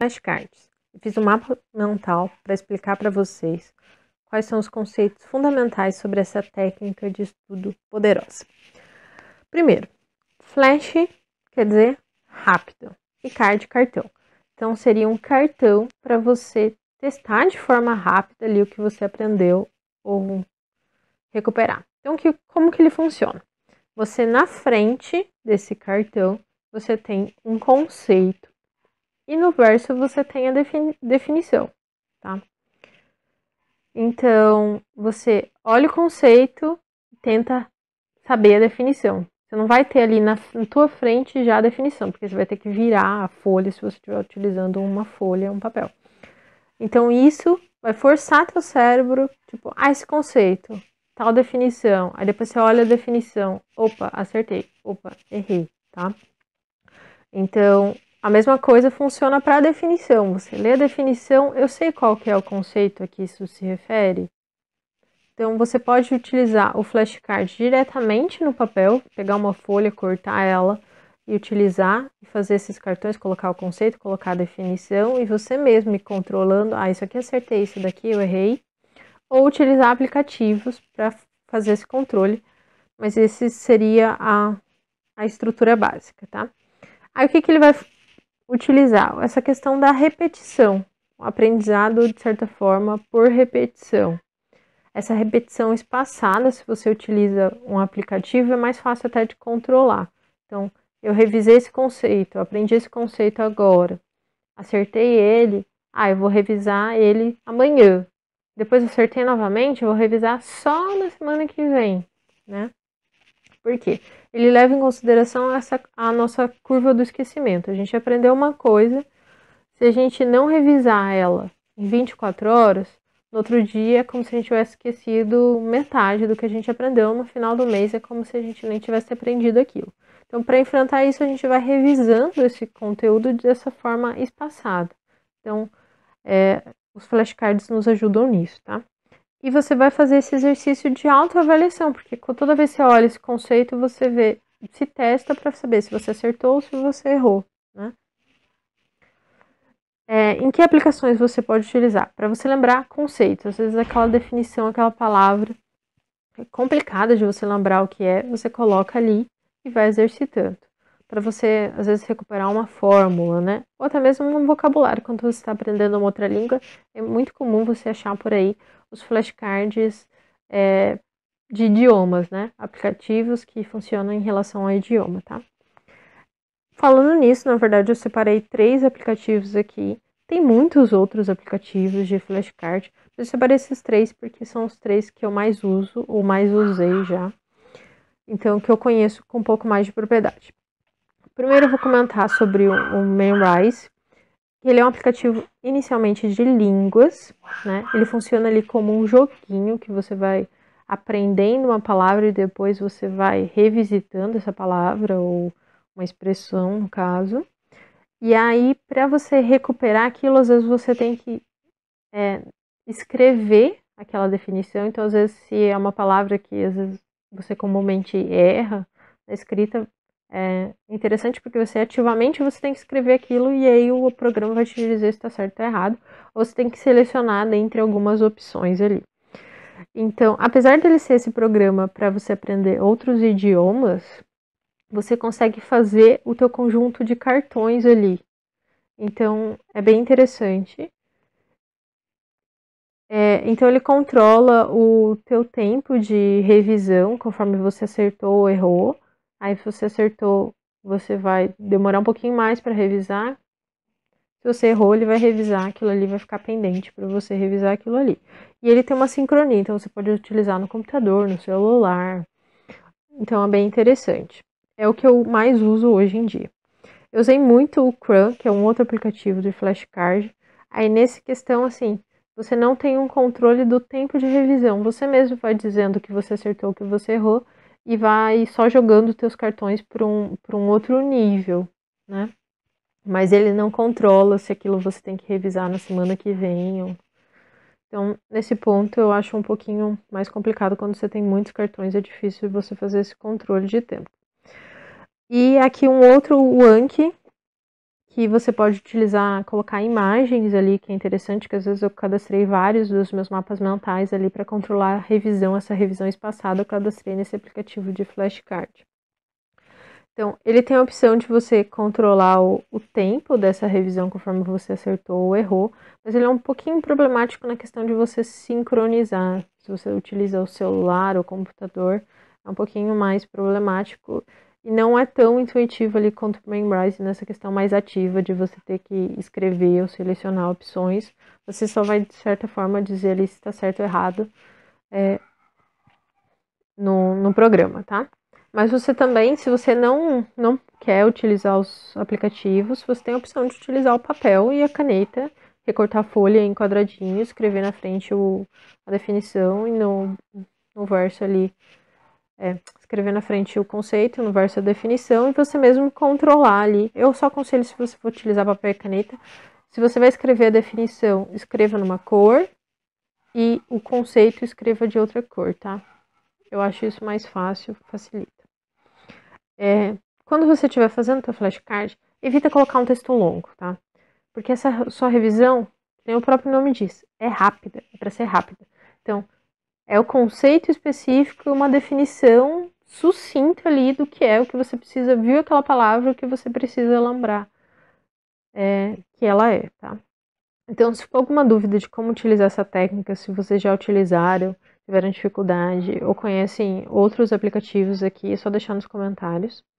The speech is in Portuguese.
flashcards. Eu fiz um mapa mental para explicar para vocês quais são os conceitos fundamentais sobre essa técnica de estudo poderosa. Primeiro, flash quer dizer rápido e card cartão. Então seria um cartão para você testar de forma rápida ali o que você aprendeu ou recuperar. Então que, como que ele funciona? Você na frente desse cartão, você tem um conceito e no verso você tem a defini definição, tá? Então, você olha o conceito e tenta saber a definição. Você não vai ter ali na, na tua frente já a definição, porque você vai ter que virar a folha se você estiver utilizando uma folha, um papel. Então, isso vai forçar teu cérebro, tipo, ah, esse conceito, tal definição. Aí depois você olha a definição, opa, acertei, opa, errei, tá? Então, a mesma coisa funciona para a definição. Você lê a definição, eu sei qual que é o conceito a que isso se refere. Então você pode utilizar o flashcard diretamente no papel, pegar uma folha, cortar ela e utilizar e fazer esses cartões, colocar o conceito, colocar a definição e você mesmo ir controlando, ah, isso aqui acertei, isso daqui eu errei, ou utilizar aplicativos para fazer esse controle. Mas esse seria a, a estrutura básica, tá? Aí o que, que ele vai utilizar essa questão da repetição, o aprendizado de certa forma por repetição. Essa repetição espaçada, se você utiliza um aplicativo, é mais fácil até de controlar. Então, eu revisei esse conceito, aprendi esse conceito agora, acertei ele, ah, eu vou revisar ele amanhã. Depois acertei novamente, eu vou revisar só na semana que vem, né? porque ele leva em consideração essa, a nossa curva do esquecimento. A gente aprendeu uma coisa, se a gente não revisar ela em 24 horas, no outro dia é como se a gente tivesse esquecido metade do que a gente aprendeu. No final do mês é como se a gente nem tivesse aprendido aquilo. Então, para enfrentar isso, a gente vai revisando esse conteúdo dessa forma espaçada. Então, é, os flashcards nos ajudam nisso, tá? e você vai fazer esse exercício de autoavaliação, porque toda vez que você olha esse conceito, você vê, se testa para saber se você acertou ou se você errou. Né? É, em que aplicações você pode utilizar? Para você lembrar conceitos, às vezes aquela definição, aquela palavra é complicada de você lembrar o que é, você coloca ali e vai exercitando para você, às vezes, recuperar uma fórmula, né? Ou até mesmo um vocabulário. Quando você está aprendendo uma outra língua, é muito comum você achar por aí os flashcards é, de idiomas, né? Aplicativos que funcionam em relação ao idioma, tá? Falando nisso, na verdade, eu separei três aplicativos aqui. Tem muitos outros aplicativos de flashcard, mas eu separei esses três porque são os três que eu mais uso ou mais usei já. Então, que eu conheço com um pouco mais de propriedade. Primeiro eu vou comentar sobre o, Manrise. Memrise. Ele é um aplicativo inicialmente de línguas, né? Ele funciona ali como um joguinho que você vai aprendendo uma palavra e depois você vai revisitando essa palavra ou uma expressão, no caso. E aí, para você recuperar aquilo, às vezes você tem que é, escrever aquela definição. Então, às vezes, se é uma palavra que às vezes você comumente erra na escrita, é interessante porque você ativamente você tem que escrever aquilo e aí o programa vai te dizer se está certo ou tá errado, ou você tem que selecionar dentre algumas opções ali. Então, apesar dele ser esse programa para você aprender outros idiomas, você consegue fazer o teu conjunto de cartões ali. Então, é bem interessante. É, então ele controla o teu tempo de revisão, conforme você acertou ou errou. Aí, se você acertou, você vai demorar um pouquinho mais para revisar. Se você errou, ele vai revisar aquilo ali, vai ficar pendente para você revisar aquilo ali. E ele tem uma sincronia, então você pode utilizar no computador, no celular. Então é bem interessante. É o que eu mais uso hoje em dia. Eu usei muito o CRUN, que é um outro aplicativo de flashcard. Aí nesse questão assim, você não tem um controle do tempo de revisão. Você mesmo vai dizendo o que você acertou, o que você errou, e vai só jogando teus cartões para um, um outro nível, né? Mas ele não controla se aquilo você tem que revisar na semana que vem. Ou... Então, nesse ponto, eu acho um pouquinho mais complicado quando você tem muitos cartões, é difícil você fazer esse controle de tempo. E aqui um outro Wanky, que você pode utilizar, colocar imagens ali, que é interessante, que às vezes eu cadastrei vários dos meus mapas mentais ali para controlar a revisão, essa revisão espaçada eu cadastrei nesse aplicativo de flashcard. Então, ele tem a opção de você controlar o, o, tempo dessa revisão conforme você acertou ou errou, mas ele é um pouquinho problemático na questão de você sincronizar. Se você utiliza o celular ou computador, é um pouquinho mais problemático. E não é tão intuitivo ali quanto o Memrise nessa questão mais ativa de você ter que escrever ou selecionar opções. Você só vai, de certa forma, dizer ali se está certo ou errado é, no, no programa, tá? Mas você também, se você não, não quer utilizar os aplicativos, você tem a opção de utilizar o papel e a caneta, recortar a folha em quadradinho, escrever na frente o, a definição e no, no verso ali é, escrever na frente o conceito, no verso a definição e você mesmo controlar ali. Eu só aconselho se você for utilizar papel e caneta, se você vai escrever a definição, escreva numa cor e o conceito escreva de outra cor, tá? Eu acho isso mais fácil, facilita. É, quando você estiver fazendo seu flashcard, evita colocar um texto longo, tá? Porque essa sua revisão, nem o próprio nome diz, é rápida, é para ser rápida. Então, é o conceito específico, uma definição sucinta ali do que é o que você precisa, viu aquela palavra, o que você precisa lembrar é, que ela é, tá? Então, se for alguma dúvida de como utilizar essa técnica, se vocês já utilizaram, tiveram dificuldade ou conhecem outros aplicativos aqui, é só deixar nos comentários.